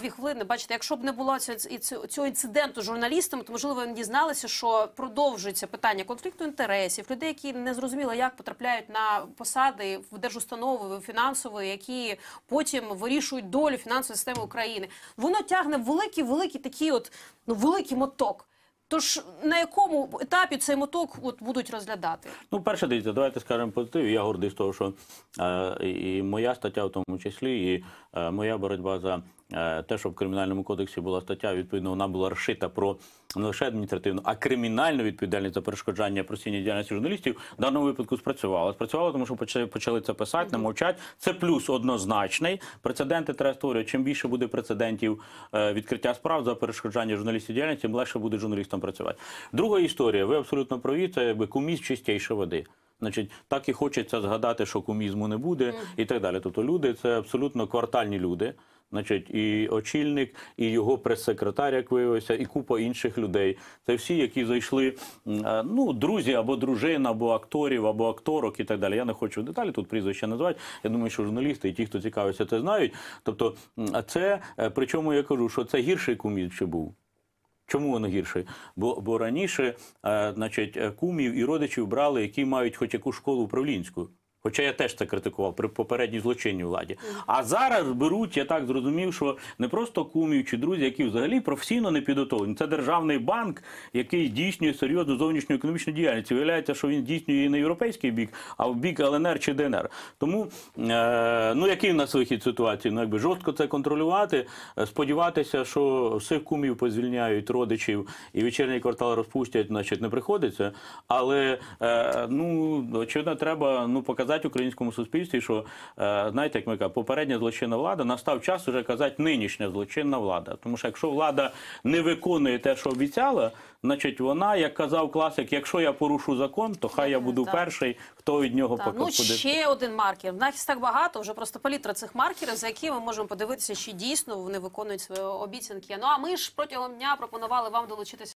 дві хвилини. Бачите, якщо б не було цього, цього інциденту з журналістами, то можливо вони дізналися, що продовжується питання конфлікту інтересів, людей, які не зрозуміло, як потрапляють на посади в держустанови фінансової, які потім вирішують долю фінансової системи України. Воно тягне великий, великий такий, от ну великий моток. Тож на якому етапі цей моток от будуть розглядати? Ну, перше дивіться, давайте скажемо позитив. Я гордий з того, що е, і моя стаття, в тому числі, і е, моя боротьба за Е, те, що в кримінальному кодексі була стаття, відповідно, вона була розшита про не лише адміністративну, а кримінальну відповідальність за перешкоджання просіння діяльності журналістів в даному випадку спрацювала. Спрацювала, тому що почали почали це писати, не мовчать. Це плюс однозначний. Прецеденти треба створювати. Чим більше буде прецедентів е, відкриття справ за перешкоджання журналістів діяльності, тим легше буде журналістам працювати. Друга історія, ви абсолютно праві, це якби куміст чистіше води. Значить, так і хочеться згадати, що кумізму не буде, і так далі. Тобто люди це абсолютно квартальні люди. Значить, і очільник, і його прес-секретар, як виявився, і купа інших людей. Це всі, які зайшли, е, ну, друзі або дружин, або акторів, або акторок, і так далі. Я не хочу в деталі тут прізвище називати. Я думаю, що журналісти і ті, хто цікавиться, це знають. Тобто, це е, причому я кажу, що це гірший кумів ще був. Чому воно гірше? Бо бо раніше, е, значить, кумів і родичів брали, які мають хоч яку школу управлінську. Хоча я теж це критикував при попередній злочинній владі. А зараз беруть, я так зрозумів, що не просто кумів чи друзі, які взагалі професійно не підготовлені. Це державний банк, який дійснює серйозну зовнішню економічну діяльність. Виявляється, що він дійснює не європейський бік, а в бік ЛНР чи ДНР. Тому е, ну який в нас вихід ситуації? Ну якби жорстко це контролювати, е, сподіватися, що всіх кумів позвільняють родичів і вечірній квартал розпустять, значить не приходиться. Але е, ну очевидно, треба ну показати казати українському суспільстві, що е, знаєте, як ми кажемо, попередня злочинна влада настав час уже казати нинішня злочинна влада. Тому що якщо влада не виконує те, що обіцяла, значить вона, як казав класик, якщо я порушу закон, то хай я буду так. перший, хто від нього поки ну, ще один маркер. В нас так багато вже просто палітра цих маркерів, за які ми можемо подивитися, чи дійсно вони виконують свої обіцянки. Ну а ми ж протягом дня пропонували вам долучитися.